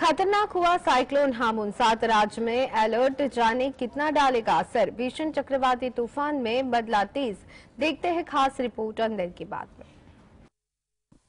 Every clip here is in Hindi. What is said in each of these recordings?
खतरनाक हुआ साइक्लोन हामुन सात राज्य में अलर्ट जाने कितना डालेगा असर भीषण चक्रवाती तूफान में बदला तेज देखते हैं खास रिपोर्ट अंदर की बात में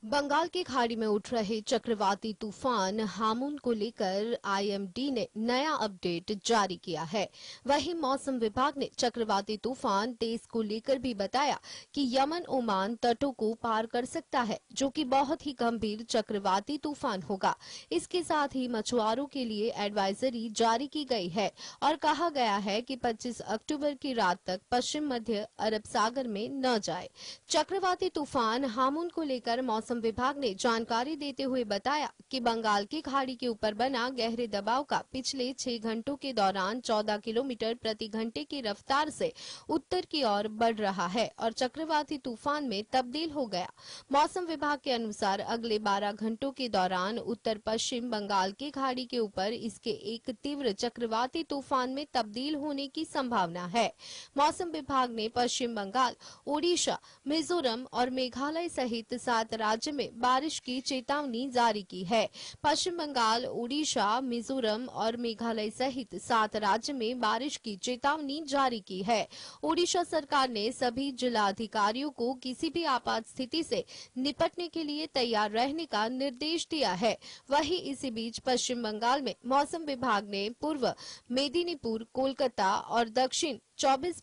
बंगाल की खाड़ी में उठ रहे चक्रवाती तूफान हामून को लेकर आईएमडी ने नया अपडेट जारी किया है वहीं मौसम विभाग ने चक्रवाती तूफान तेज को लेकर भी बताया कि यमन ओमान तटों को पार कर सकता है जो कि बहुत ही गंभीर चक्रवाती तूफान होगा इसके साथ ही मछुआरों के लिए एडवाइजरी जारी की गई है और कहा गया है की पच्चीस अक्टूबर की रात तक पश्चिम मध्य अरब सागर में न जाए चक्रवाती तूफान हामून को लेकर मौसम मौसम विभाग ने जानकारी देते हुए बताया कि बंगाल की खाड़ी के ऊपर बना गहरे दबाव का पिछले छह घंटों के दौरान 14 किलोमीटर प्रति घंटे की रफ्तार से उत्तर की ओर बढ़ रहा है और चक्रवाती तूफान में तब्दील हो गया मौसम विभाग के अनुसार अगले 12 घंटों के दौरान उत्तर पश्चिम बंगाल की खाड़ी के ऊपर इसके एक तीव्र चक्रवाती तूफान में तब्दील होने की संभावना है मौसम विभाग ने पश्चिम बंगाल ओडिशा मिजोरम और मेघालय सहित सात राज्य राज्य में बारिश की चेतावनी जारी की है पश्चिम बंगाल उड़ीसा मिजोरम और मेघालय सहित सात राज्य में बारिश की चेतावनी जारी की है ओडिशा सरकार ने सभी जिलाधिकारियों को किसी भी आपात स्थिति से निपटने के लिए तैयार रहने का निर्देश दिया है वहीं इसी बीच पश्चिम बंगाल में मौसम विभाग ने पूर्व मेदिनीपुर कोलकाता और दक्षिण चौबीस